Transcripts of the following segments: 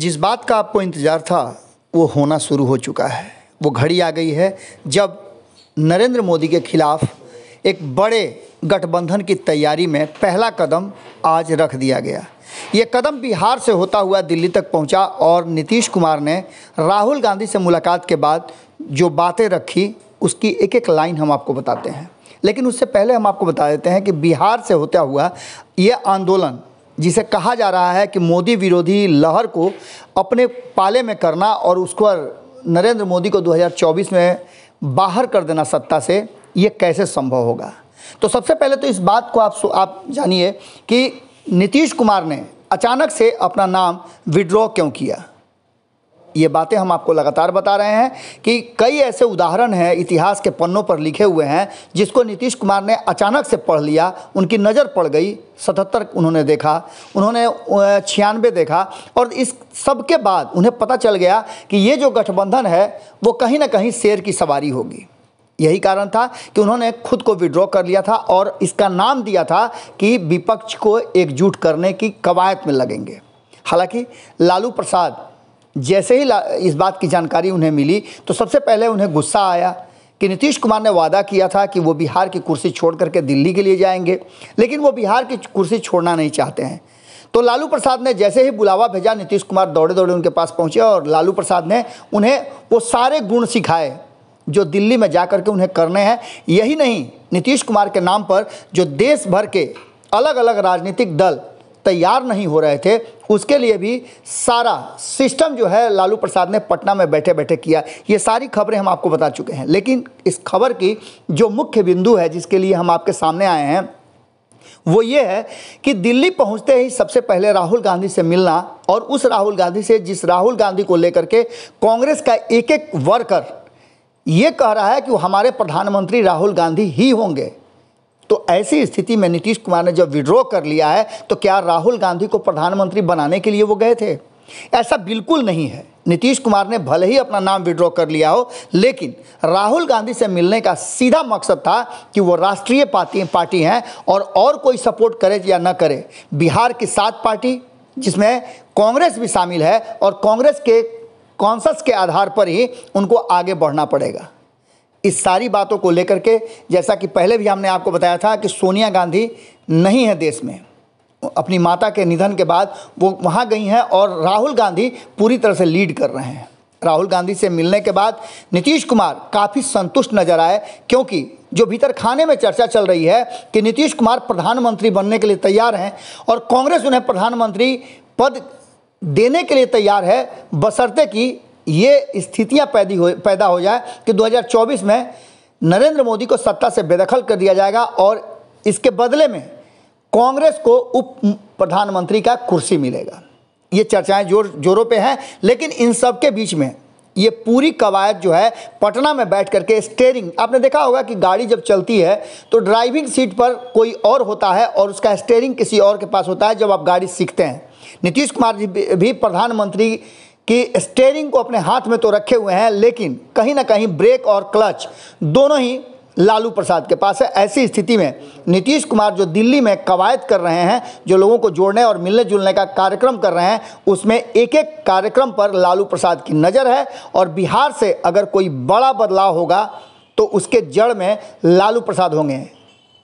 जिस बात का आपको इंतज़ार था वो होना शुरू हो चुका है वो घड़ी आ गई है जब नरेंद्र मोदी के खिलाफ एक बड़े गठबंधन की तैयारी में पहला कदम आज रख दिया गया ये कदम बिहार से होता हुआ दिल्ली तक पहुंचा और नीतीश कुमार ने राहुल गांधी से मुलाकात के बाद जो बातें रखी उसकी एक एक लाइन हम आपको बताते हैं लेकिन उससे पहले हम आपको बता देते हैं कि बिहार से होता हुआ ये आंदोलन जिसे कहा जा रहा है कि मोदी विरोधी लहर को अपने पाले में करना और उसको नरेंद्र मोदी को 2024 में बाहर कर देना सत्ता से ये कैसे संभव होगा तो सबसे पहले तो इस बात को आप आप जानिए कि नीतीश कुमार ने अचानक से अपना नाम विड्रॉ क्यों किया ये बातें हम आपको लगातार बता रहे हैं कि कई ऐसे उदाहरण हैं इतिहास के पन्नों पर लिखे हुए हैं जिसको नीतीश कुमार ने अचानक से पढ़ लिया उनकी नज़र पड़ गई सतहत्तर उन्होंने देखा उन्होंने छियानवे देखा और इस सब के बाद उन्हें पता चल गया कि ये जो गठबंधन है वो कहीं ना कहीं शेर की सवारी होगी यही कारण था कि उन्होंने खुद को विड्रॉ कर लिया था और इसका नाम दिया था कि विपक्ष को एकजुट करने की कवायद में लगेंगे हालांकि लालू प्रसाद जैसे ही इस बात की जानकारी उन्हें मिली तो सबसे पहले उन्हें गुस्सा आया कि नीतीश कुमार ने वादा किया था कि वो बिहार की कुर्सी छोड़ करके दिल्ली के लिए जाएंगे लेकिन वो बिहार की कुर्सी छोड़ना नहीं चाहते हैं तो लालू प्रसाद ने जैसे ही बुलावा भेजा नीतीश कुमार दौड़े दौड़े उनके पास पहुंचे और लालू प्रसाद ने उन्हें वो सारे गुण सिखाए जो दिल्ली में जा कर के उन्हें करने हैं यही नहीं नीतीश कुमार के नाम पर जो देश भर के अलग अलग राजनीतिक दल तैयार नहीं हो रहे थे उसके लिए भी सारा सिस्टम जो है लालू प्रसाद ने पटना में बैठे बैठे किया ये सारी खबरें हम आपको बता चुके हैं लेकिन इस खबर की जो मुख्य बिंदु है जिसके लिए हम आपके सामने आए हैं वो ये है कि दिल्ली पहुंचते ही सबसे पहले राहुल गांधी से मिलना और उस राहुल गांधी से जिस राहुल गांधी को लेकर के कांग्रेस का एक एक वर्कर ये कह रहा है कि हमारे प्रधानमंत्री राहुल गांधी ही होंगे तो ऐसी स्थिति में नीतीश कुमार ने जब विड्रॉ कर लिया है तो क्या राहुल गांधी को प्रधानमंत्री बनाने के लिए वो गए थे ऐसा बिल्कुल नहीं है नीतीश कुमार ने भले ही अपना नाम विड्रॉ कर लिया हो लेकिन राहुल गांधी से मिलने का सीधा मकसद था कि वो राष्ट्रीय पार्टी पार्टी हैं और और कोई सपोर्ट करे या ना करे बिहार की सात पार्टी जिसमें कांग्रेस भी शामिल है और कांग्रेस के कॉन्सस के आधार पर ही उनको आगे बढ़ना पड़ेगा इस सारी बातों को लेकर के जैसा कि पहले भी हमने आपको बताया था कि सोनिया गांधी नहीं है देश में अपनी माता के निधन के बाद वो वहाँ गई हैं और राहुल गांधी पूरी तरह से लीड कर रहे हैं राहुल गांधी से मिलने के बाद नीतीश कुमार काफ़ी संतुष्ट नजर आए क्योंकि जो भीतर खाने में चर्चा चल रही है कि नीतीश कुमार प्रधानमंत्री बनने के लिए तैयार हैं और कांग्रेस उन्हें प्रधानमंत्री पद देने के लिए तैयार है बसरते कि ये स्थितियां पैदी हो पैदा हो जाए कि 2024 में नरेंद्र मोदी को सत्ता से बेदखल कर दिया जाएगा और इसके बदले में कांग्रेस को उप प्रधानमंत्री का कुर्सी मिलेगा ये चर्चाएं जोर जोरों पे हैं लेकिन इन सब के बीच में ये पूरी कवायद जो है पटना में बैठ करके स्टेयरिंग आपने देखा होगा कि गाड़ी जब चलती है तो ड्राइविंग सीट पर कोई और होता है और उसका स्टेयरिंग किसी और के पास होता है जब आप गाड़ी सीखते हैं नीतीश कुमार जी भी प्रधानमंत्री कि स्टेयरिंग को अपने हाथ में तो रखे हुए हैं लेकिन कहीं ना कहीं ब्रेक और क्लच दोनों ही लालू प्रसाद के पास है ऐसी स्थिति में नीतीश कुमार जो दिल्ली में कवायद कर रहे हैं जो लोगों को जोड़ने और मिलने जुलने का कार्यक्रम कर रहे हैं उसमें एक एक कार्यक्रम पर लालू प्रसाद की नज़र है और बिहार से अगर कोई बड़ा बदलाव होगा तो उसके जड़ में लालू प्रसाद होंगे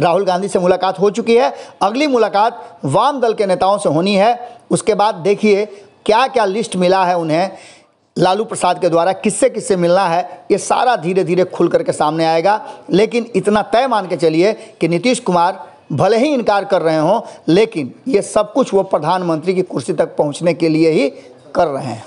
राहुल गांधी से मुलाकात हो चुकी है अगली मुलाकात वाम दल के नेताओं से होनी है उसके बाद देखिए क्या क्या लिस्ट मिला है उन्हें लालू प्रसाद के द्वारा किससे किससे मिलना है ये सारा धीरे धीरे खुल करके सामने आएगा लेकिन इतना तय मान के चलिए कि नीतीश कुमार भले ही इनकार कर रहे हों लेकिन ये सब कुछ वो प्रधानमंत्री की कुर्सी तक पहुंचने के लिए ही कर रहे हैं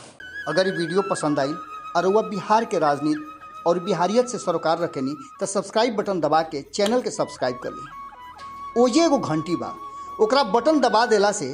अगर ये वीडियो पसंद आई और वह बिहार के राजनीति और बिहारियत से सरोकार नहीं तो सब्सक्राइब बटन दबा के चैनल के सब्सक्राइब कर ली ओजे एगो घंटी बा ओकरा बटन दबा देला से